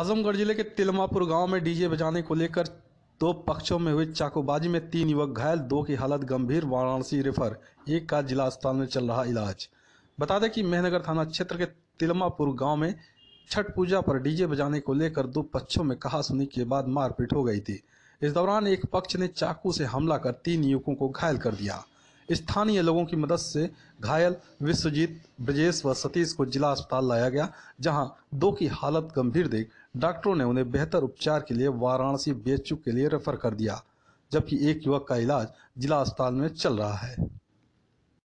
आजमगढ़ जिले के तिलमापुर गांव में डीजे बजाने को लेकर दो पक्षों में हुई चाकूबाजी में तीन युवक घायल दो की हालत गंभीर वाराणसी रेफर एक का जिला अस्पताल में चल रहा इलाज बता दें कि मेहनगर थाना क्षेत्र के तिलमापुर गांव में छठ पूजा पर डीजे बजाने को लेकर दो पक्षों में कहा सुनी के बाद मारपीट हो गई थी इस दौरान एक पक्ष ने चाकू से हमला कर तीन युवकों को घायल कर दिया स्थानीय लोगों की मदद से घायल विश्वजीत ब्रजेश व सतीश को जिला अस्पताल लाया गया जहां दो की हालत गंभीर देख डॉक्टरों ने उन्हें बेहतर उपचार के लिए वाराणसी बी के लिए रेफर कर दिया जबकि एक युवक का इलाज जिला अस्पताल में चल रहा है